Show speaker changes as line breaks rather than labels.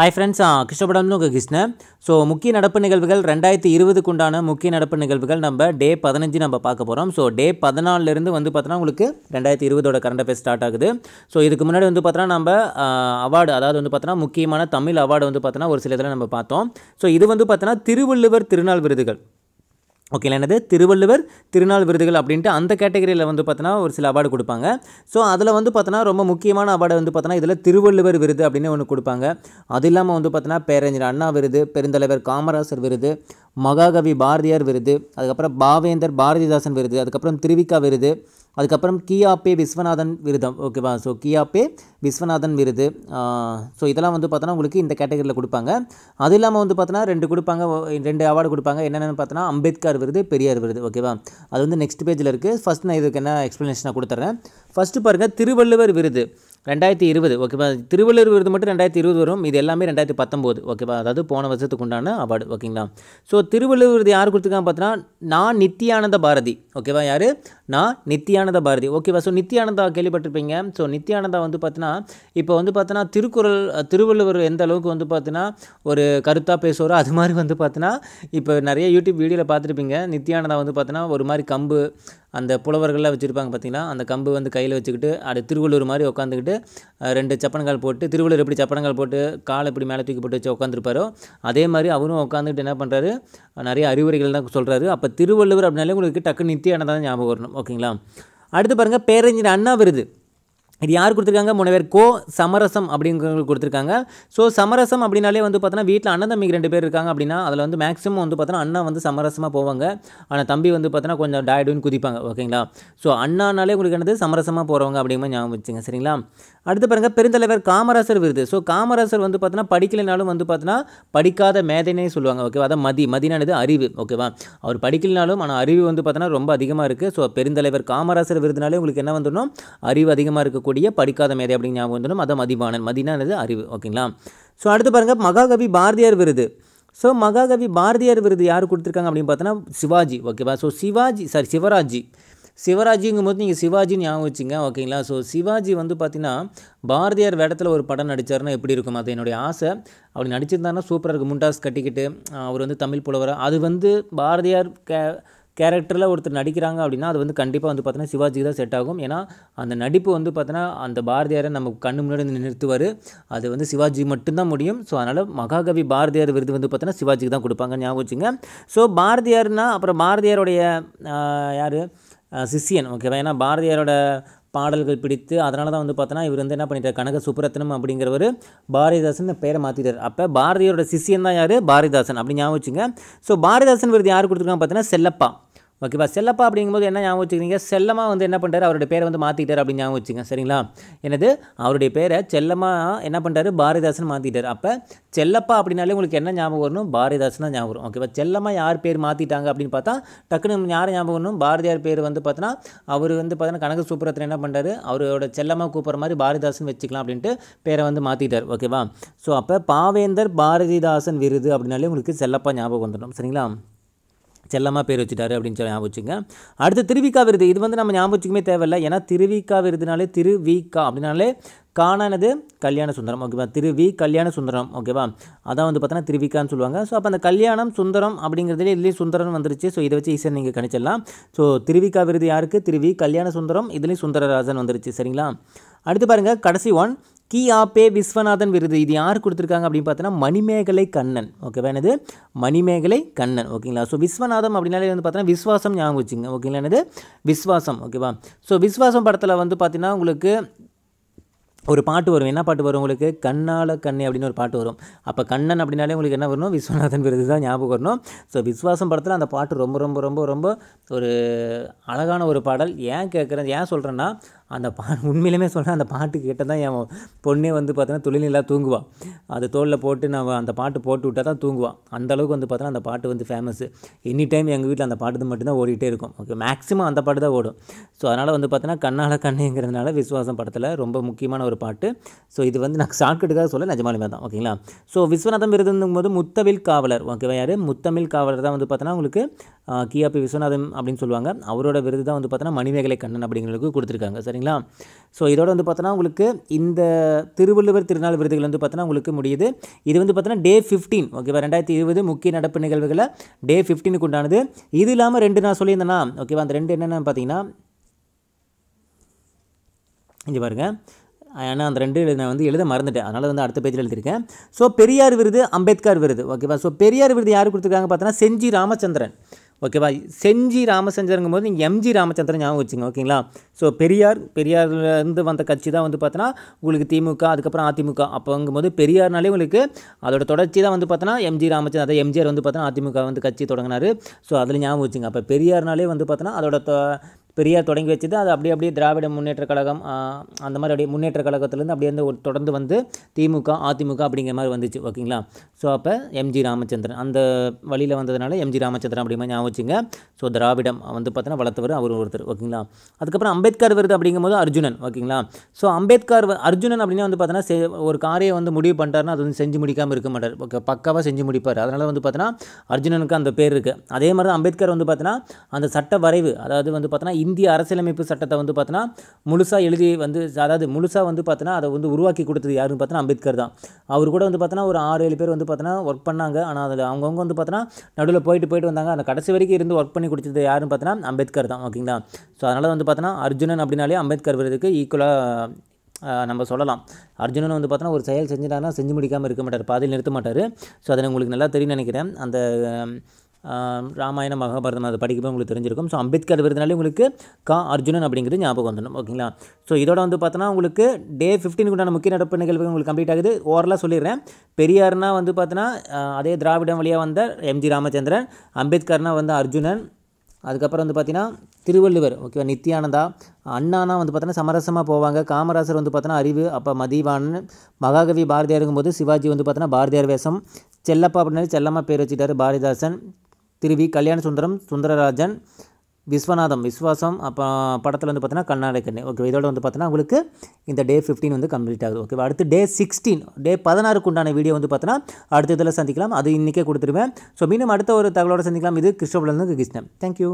hi friends கிருஷ்ணபடம்னு உங்கள் Krishnan so முக்கிய நடப்பு நிகழ்வுகள் ரெண்டாயிரத்தி இருபதுக்குண்டான முக்கிய நடப்பு நிகழ்வுகள் நம்ம டே பதினஞ்சு நம்ம பார்க்க போகிறோம் ஸோ டே பதினாலிருந்து வந்து பார்த்தோன்னா உங்களுக்கு ரெண்டாயிரத்தி இருபதோட கரண்ட் அஃபேர்ஸ் ஸ்டார்ட் ஆகுது ஸோ இதுக்கு முன்னாடி வந்து பார்த்தோன்னா நம்ம அவார்டு அதாவது வந்து பார்த்தோன்னா முக்கியமான தமிழ் அவார்டு வந்து பார்த்தோன்னா ஒரு சில இதில் நம்ம பார்த்தோம் ஸோ இது வந்து பார்த்தோன்னா திருவள்ளுவர் திருநாள் விருதுகள் ஓகேங்களா என்னது திருவள்ளுவர் திருநாள் விருதுகள் அப்படின்ட்டு அந்த கேட்டகரியில் வந்து பார்த்தோன்னா ஒரு சில அவார்டு கொடுப்பாங்க ஸோ அதில் வந்து பார்த்தோன்னா ரொம்ப முக்கியமான அவார்டு வந்து பார்த்தோன்னா இதில் திருவள்ளுவர் விருது அப்படின்னு ஒன்று கொடுப்பாங்க அது இல்லாமல் வந்து பார்த்தோன்னா பேரறிஞர் அண்ணா விருது பெருந்தலைவர் காமராசர் விருது மகாகவி பாரதியார் விருது அதுக்கப்புறம் பாவேந்தர் பாரதிதாசன் விருது அதுக்கப்புறம் திருவிக்கா விருது அதுக்கப்புறம் கியாப்பே விஸ்வநாதன் விருதம் ஓகேவா ஸோ கியாப்பே விஸ்வநாதன் விருது ஸோ இதெல்லாம் வந்து பார்த்தோன்னா உங்களுக்கு இந்த கேட்டகரியில் கொடுப்பாங்க அது இல்லாமல் வந்து பார்த்தோன்னா ரெண்டு கொடுப்பாங்க ரெண்டு அவார்டு கொடுப்பாங்க என்னென்னு பார்த்தோன்னா அம்பேத்கர் விருது பெரியார் விருது ஓகேவா அது வந்து நெக்ஸ்ட் பேஜில் இருக்குது ஃபஸ்ட் நான் இதுக்கு என்ன எக்ஸ்ப்ளனேஷனாக கொடுத்துட்றேன் ஃபஸ்ட்டு பாருங்கள் திருவள்ளுவர் விருது ரெண்டாயிரத்தி இருபது ஓகேவா திருவள்ளுவர் விருது மட்டும் ரெண்டாயிரத்தி இருபது வரும் இது எல்லாமே ரெண்டாயிரத்தி பத்தொம்போது ஓகேவா அதாவது போன வருஷத்துக்கு உண்டான அவார்டு ஓகேங்களா ஸோ திருவள்ளுவர் விருது யார் கொடுத்துருக்காங்க பார்த்தீங்கன்னா நான் நித்தியானந்த பாரதி ஓகேவா யார் நான் நித்தியானந்த பாரதி ஓகேவா ஸோ நித்தியானந்தா கேள்விப்பட்டிருப்பீங்க ஸோ நித்தியானந்தா வந்து பார்த்தீங்கன்னா இப்போ வந்து பார்த்தீங்கன்னா திருக்குறள் திருவள்ளுவர் எந்த அளவுக்கு வந்து பார்த்தீங்கன்னா ஒரு கருத்தாக பேசுவாரோ அது மாதிரி வந்து பார்த்தீங்கன்னா இப்போ நிறைய யூடியூப் வீடியோவில் பார்த்துருப்பீங்க நித்தியானந்தா வந்து பார்த்தீங்கன்னா ஒரு மாதிரி கம்பு அந்த புலவர்கள்லாம் வச்சுருப்பாங்க பார்த்திங்கன்னா அந்த கம்பு வந்து கையில் வச்சுக்கிட்டு அது திருவள்ளூர் மாதிரி உட்காந்துக்கிட்டு ரெண்டு சப்பனங்கால் போட்டு திருவள்ளூர் எப்படி சப்பனங்கால் போட்டு காலை இப்படி மேலே தூக்கி போட்டு வச்சு உட்காந்துருப்பாரோ அதே மாதிரி அவரும் உட்காந்துக்கிட்டு என்ன பண்ணுறாரு நிறைய அறிவுரைகள் தான் சொல்கிறாரு அப்போ திருவள்ளுவர் அப்படின்னாலே உங்களுக்கு டக்கு நித்தியானதான் ஞாபகம் வரணும் ஓகேங்களா அடுத்து பாருங்கள் பேரறிஞர் அண்ணா விருது இது யார் கொடுத்துருக்காங்க மூணு பேர் கோ சமரசம் அப்படிங்கிறவங்களுக்கு கொடுத்துருக்காங்க ஸோ சமரசம் அப்படின்னாலே வந்து பார்த்தோன்னா வீட்டில் அண்ணன் தம்பிக்கு ரெண்டு பேர் இருக்காங்க அப்படின்னா அதில் வந்து மேக்ஸிமம் வந்து பார்த்தோன்னா அண்ணா வந்து சமரசமாக போவாங்க ஆனால் தம்பி வந்து பார்த்தோன்னா கொஞ்சம் டாய்டுன்னு குதிப்பாங்க ஓகேங்களா ஸோ அண்ணானாலே உங்களுக்கு என்னது சமரசமாக போகிறவங்க அப்படிங்கிற ஞாபகம் வச்சுங்க சரிங்களா அடுத்து பாருங்கள் பெருந்தலைவர் காமராசர் விருது ஸோ காமராசர் வந்து பார்த்தோன்னா படிக்கலைனாலும் வந்து பார்த்தோன்னா படிக்காத மேதைனே சொல்லுவாங்க ஓகேவா அதான் மதி மதினானது அறிவு ஓகேவா அவர் படிக்கலைனாலும் ஆனால் அறிவு வந்து பார்த்தோன்னா ரொம்ப அதிகமாக இருக்குது ஸோ பெருந்தலைவர் காமராசர் விருதுனாலே உங்களுக்கு என்ன வந்துடணும் அறிவு அதிகமாக இருக்கக்கூடிய இருக்கக்கூடிய படிக்காத மேதை அப்படின்னு ஞாபகம் வந்துடும் அதை மதிவானன் மதினானது அறிவு ஓகேங்களா ஸோ அடுத்து பாருங்கள் மகாகவி பாரதியார் விருது ஸோ மகாகவி பாரதியார் விருது யார் கொடுத்துருக்காங்க அப்படின்னு பார்த்தோன்னா சிவாஜி ஓகேவா ஸோ சிவாஜி சாரி சிவராஜி சிவராஜிங்கும் போது நீங்கள் சிவாஜின்னு ஞாபகம் வச்சுங்க ஓகேங்களா ஸோ சிவாஜி வந்து பார்த்தீங்கன்னா பாரதியார் வேடத்தில் ஒரு படம் நடித்தார்னா எப்படி இருக்கும் அது என்னுடைய ஆசை அப்படி நடிச்சிருந்தாருன்னா சூப்பராக இருக்கும் முண்டாஸ் கட்டிக்கிட்டு அவர் வந்து தமிழ் புலவராக அது வந்து பாரதியார் கே கேரக்டரில் ஒருத்தர் நடிக்கிறாங்க அப்படின்னா அது வந்து கண்டிப்பாக வந்து பார்த்தோன்னா சிவாஜி தான் செட் ஆகும் ஏன்னா அந்த நடிப்பு வந்து பார்த்தோன்னா அந்த பாரதியாரை நம்ம கண்ணு முன்னாடி நிறுத்துவார் அது வந்து சிவாஜி மட்டும்தான் முடியும் ஸோ அதனால் மகாகவி பாரதியார் விருது வந்து பார்த்தோன்னா சிவாஜிக்கு தான் கொடுப்பாங்க ஞாபகம் வச்சுங்க ஸோ பாரதியார்னால் அப்புறம் பாரதியாருடைய யார் சிஷியன் ஓகேவா ஏன்னா பாரதியாரோட பாடல்கள் பிடித்து அதனால தான் வந்து பார்த்தோன்னா இவர் வந்து என்ன பண்ணிட்டார் கனக சுப்ரத்னம் அப்படிங்கிறவர் பாரதிதாசன் பேரை மாற்றிட்டார் அப்போ பாரதியோட சிஷியன் தான் யார் பாரதிதாசன் அப்படி ஞாபகம் வச்சுங்க ஸோ பாரதிதாசன் விருது யார் கொடுத்துருக்காங்க பார்த்தீங்கன்னா செல்லப்பா ஓகேவா செல்லப்பா அப்படிங்கும்போது என்ன ஞாபகம் வச்சுக்கிறீங்க செல்லமாக வந்து என்ன பண்ணுறாரு அவருடைய பேரை வந்து மாற்றிக்கிட்டார் அப்படின்னு ஞாபகம் வச்சுங்க சரிங்களா என்னது அவருடைய பேரை செல்லமாக என்ன பண்ணுறாரு பாரதிதாசன் மாற்றிட்டார் அப்போ செல்லப்பா அப்படின்னாலே உங்களுக்கு என்ன ஞாபகம் வரணும் பாரதிதாசன் தான் ஞாபகம் வரும் ஓகேவா செல்லமாக யார் பேர் மாற்றிட்டாங்க அப்படின்னு பார்த்தா டக்குன்னு யார் ஞாபகம் வரணும் பாரதியார் பேர் வந்து பார்த்தோன்னா அவர் வந்து பார்த்தீங்கன்னா கனக சூப்பரத்தில் என்ன பண்ணுறாரு அவரோட செல்லமாக கூப்பிட்ற மாதிரி பாரதிதாசன் வச்சுக்கலாம் அப்படின்ட்டு பேரை வந்து மாற்றிட்டார் ஓகேவா ஸோ அப்போ பாவேந்தர் பாரதிதாசன் விருது அப்படின்னாலே உங்களுக்கு செல்லப்பா ஞாபகம் வந்துடும் சரிங்களா செல்லமாக பேர் வச்சுட்டாரு அப்படின்னு சொல்லி ஞாபகம் வச்சுங்க அடுத்து திருவிக்கா விருது இது வந்து நம்ம ஞாபகம் வச்சுக்குமே தேவையில்லை ஏன்னா திருவிக்கா விருதுனாலே திருவிக்கா அப்படின்னாலே காணானது கல்யாண சுந்தரம் ஓகேவா திரு வி கல்யாண சுந்தரம் ஓகேவா அதான் வந்து பார்த்தோன்னா திருவிக்கான்னு சொல்லுவாங்க ஸோ அப்போ அந்த கல்யாணம் சுந்தரம் அப்படிங்கிறதுலே இதுலேயும் சுந்தரம் வந்துருச்சு ஸோ இதை வச்சு ஈஸியாக நீங்கள் கணிச்சிடலாம் ஸோ திருவிக்கா விருது யாருக்கு திரு வி கல்யாண சுந்தரம் இதுலேயும் சுந்தரராஜன் வந்துருச்சு சரிங்களா அடுத்து பாருங்கள் கடைசி ஒன் கி ஆப்பே விஸ்வநாதன் விருது இது யார் கொடுத்துருக்காங்க அப்படின்னு பார்த்தீங்கன்னா மணிமேகலை கண்ணன் ஓகேவா என்னது மணிமேகலை கண்ணன் ஓகேங்களா ஸோ விஸ்வநாதம் அப்படின்னாலே வந்து பார்த்தீங்கன்னா விஸ்வாசம் ஞாபகம் வச்சுங்க ஓகேங்களா என்னது விஸ்வாசம் ஓகேவா ஸோ விஸ்வாசம் படத்தில் வந்து பார்த்தீங்கன்னா உங்களுக்கு ஒரு பாட்டு வரும் என்ன பாட்டு வரும் உங்களுக்கு கண்ணால கண்ணே அப்படின்னு ஒரு பாட்டு வரும் அப்போ கண்ணன் அப்படின்னாலே உங்களுக்கு என்ன வரணும் விஸ்வநாதன் விருது தான் ஞாபகம் வரணும் ஸோ விஸ்வாசம் படத்தில் அந்த பாட்டு ரொம்ப ரொம்ப ரொம்ப ரொம்ப ஒரு அழகான ஒரு பாடல் ஏன் கேட்குறேன் ஏன் சொல்கிறேன்னா அந்த பா உண்மையிலுமே சொன்னால் அந்த பாட்டு கேட்டால் தான் என் பொண்ணே வந்து பார்த்தோன்னா தொழிலில்லா தூங்குவாள் அது தோளில் போட்டு நான் அந்த பாட்டு போட்டு விட்டால் தான் தூங்குவாள் அளவுக்கு வந்து பார்த்தோன்னா அந்த பாட்டு வந்து ஃபேமஸ்ஸு எனி டைம் எங்கள் வீட்டில் அந்த பாட்டு மட்டும்தான் ஓடிட்டே இருக்கும் ஓகே மேக்ஸிமம் அந்த பாட்டு தான் ஓடும் ஸோ அதனால் வந்து பார்த்தோன்னா கண்ணால கண்ணுங்கிறதுனால விஸ்வாசம் படத்தில் ரொம்ப முக்கியமான ஒரு பாட்டு ஸோ இது வந்து நான் ஷார்ட்கட்டுக்காக சொல்ல நிஜமாலுமே தான் ஓகேங்களா ஸோ விஸ்வநாதம் விருதுங்கும் போது முத்தமிழ் காவலர் ஓகேவா யார் முத்தமிழ் காவலர் தான் வந்து பார்த்தோன்னா உங்களுக்கு கியாபி விஸ்வநாதன் அப்படின்னு சொல்லுவாங்க அவரோட விருது தான் வந்து பார்த்தோன்னா மணிமேகலை கண்ணன் அப்படிங்கிறதுக்கு கொடுத்துருக்காங்க சரிங்களா ஸோ இதோட வந்து பார்த்தோன்னா உங்களுக்கு இந்த திருவள்ளுவர் திருநாள் விருதுகள் வந்து பார்த்தோன்னா உங்களுக்கு முடியுது இது வந்து பார்த்தோன்னா டே ஃபிஃப்டீன் ஓகேவா ரெண்டாயிரத்தி இருபது முக்கிய நடப்பு நிகழ்வுகளை டே ஃபிஃப்டீனுக்கு உண்டானது இது இல்லாமல் ரெண்டு நான் சொல்லியிருந்தேன்னா ஓகேவா அந்த ரெண்டு என்னென்னு பார்த்தீங்கன்னா இங்கே பாருங்கள் ஏன்னா அந்த ரெண்டு நான் வந்து எழுத மறந்துட்டேன் அதனால் வந்து அடுத்த பேஜில் எழுதியிருக்கேன் ஸோ பெரியார் விருது அம்பேத்கர் விருது ஓகேவா ஸோ பெரியார் விருது யார் கொடுத்துருக்காங்க பார்த்தோன்னா செஞ்சி ராமச்சந்திரன் ஓகேவா செஞ்சி ராமச்சந்திரங்கும் போது நீங்கள் எம்ஜி ராமச்சந்திரன் ஞாபகம் வச்சுங்க ஓகேங்களா ஸோ பெரியார் பெரியார்லேருந்து வந்த கட்சி தான் வந்து பார்த்தோன்னா உங்களுக்கு திமுக அதுக்கப்புறம் அதிமுக அப்போங்கும் போது பெரியார்னாலே உங்களுக்கு அதோட தொடர்ச்சி தான் வந்து பார்த்தோன்னா எம்ஜி ராமச்சந்திரன் அதாவது எம்ஜிஆர் வந்து பார்த்தோன்னா அதிமுக வந்து கட்சி தொடங்கினார் ஸோ அதில் ஞாபகம் வச்சுங்க அப்போ பெரியார்னாலே வந்து பார்த்தோன்னா அதோட பெரியார் தொடங்கி வச்சது அது அப்படியே அப்படியே திராவிட முன்னேற்ற கழகம் அந்த மாதிரி அப்படியே முன்னேற்ற கழகத்துலேருந்து அப்படியே வந்து ஒரு தொடர்ந்து வந்து திமுக அதிமுக அப்படிங்கிற மாதிரி வந்துச்சு ஓகேங்களா ஸோ அப்போ எம்ஜி ராமச்சந்திரன் அந்த வழியில் வந்ததுனால எம்ஜி ராமச்சந்திரன் அப்படி மாதிரி ஞாபகம் ஸோ திராவிடம் வந்து பார்த்தோன்னா வளர்த்தவர் அவர் ஒருத்தர் ஓகேங்களா அதுக்கப்புறம் அம்பேத்கர் விருது அப்படிங்கும்போது அர்ஜுனன் ஓகேங்களா ஸோ அம்பேத்கர் அர்ஜுனன் அப்படின்னா வந்து பார்த்தோன்னா ஒரு காரியம் வந்து முடிவு பண்ணிட்டாருன்னா அது வந்து செஞ்சு முடிக்காமல் இருக்க மாட்டார் ஓகே பக்காவாக செஞ்சு முடிப்பார் அதனால் வந்து பார்த்தோன்னா அர்ஜுனனுக்கு அந்த பேர் இருக்குது அதே மாதிரி அம்பேத்கர் வந்து பார்த்தோன்னா அந்த சட்ட வரைவு அதாவது வந்து பார்த்தோன்னா இந்திய அரசியலமைப்பு சட்டத்தை வந்து பார்த்தோன்னா முழுசாக எழுதி வந்து அதாவது முழுசாக வந்து பார்த்தோன்னா அதை வந்து உருவாக்கி கொடுத்தது யாருன்னு பார்த்தோன்னா அம்பேத்கர் தான் அவர் கூட வந்து பார்த்தோன்னா ஒரு ஆறு ஏழு பேர் வந்து பார்த்தோன்னா ஒர்க் பண்ணாங்க ஆனால் அதில் அவங்கவுங்க வந்து பார்த்தோன்னா நடுவில் போயிட்டு போயிட்டு வந்தாங்க அந்த கடைசி வரைக்கும் இருந்து ஒர்க் பண்ணி கொடுத்தது யாருன்னு பார்த்தோன்னா அம்பேத்கர் தான் ஓகேங்களா ஸோ அதனால் வந்து பார்த்தோன்னா அர்ஜுனன் அப்படின்னாலே அம்பேத்கர் வருதுக்கு ஈக்குவலாக நம்ம சொல்லலாம் அர்ஜுனன் வந்து பார்த்தோன்னா ஒரு செயல் செஞ்சிட்டாருன்னா செஞ்சு முடிக்காமல் இருக்க மாட்டார் பாதையில் நிறுத்த மாட்டார் ஸோ அதை உங்களுக்கு நல்லா தெரியும் நினைக்கிறேன் அந்த ராமாயணம் மகாபாரதம் அதை படிக்கப்போ உங்களுக்கு தெரிஞ்சிருக்கும் ஸோ அம்பேத்கர் விருதுனாலே உங்களுக்கு கா அர்ஜுனன் அப்படிங்கிறது ஞாபகம் வந்துடும் ஓகேங்களா ஸோ இதோட வந்து பார்த்தோன்னா உங்களுக்கு டே ஃபிஃப்டீனுக்கு உண்டான முக்கிய நடப்பு நிகழ்வுகள் உங்களுக்கு கம்ப்ளீட் ஆகுது ஓரலாக சொல்லிடுறேன் பெரியார்னா வந்து பார்த்தோன்னா அதே திராவிடம் வழியாக வந்த எம்ஜி ராமச்சந்திரன் அம்பேத்கர்னா வந்து அர்ஜுனன் அதுக்கப்புறம் வந்து பார்த்தீங்கன்னா திருவள்ளுவர் ஓகேவா நித்யானந்தா அண்ணானா வந்து பார்த்தோன்னா சமரசமாக போவாங்க காமராசர் வந்து பார்த்தோன்னா அறிவு அப்போ மதிவானன் மகாகவி பாரதியாருங்கும் போது சிவாஜி வந்து பார்த்தோன்னா பாரதியார் வேஷம் செல்லப்பா அப்படின்னாரு செல்லம்மா பேர் வச்சுட்டார் பாரதிதாசன் திரு வி கல்யாண சுந்தரம் சுந்தரராஜன் விஸ்வநாதம் விஸ்வாசம் அப்போ படத்தில் வந்து பார்த்தீங்கன்னா கண்ணாடை ஓகே இதோட வந்து பார்த்தீங்கன்னா உங்களுக்கு இந்த டே ஃபிஃப்டீன் வந்து கம்ப்ளீட் ஆகுது ஓகே அடுத்து டே சிக்ஸ்டீன் டே பதினாறுக்கு உண்டான வீடியோ வந்து பார்த்தீங்கன்னா அடுத்த இதில் சந்திக்கலாம் அது இன்றைக்கே கொடுத்துருவேன் ஸோ மீண்டும் அடுத்த ஒரு தகவலோடு சந்திக்கலாம் இது கிருஷ்ணபுலேருந்து கிருஷ்ணன் தேங்க்யூ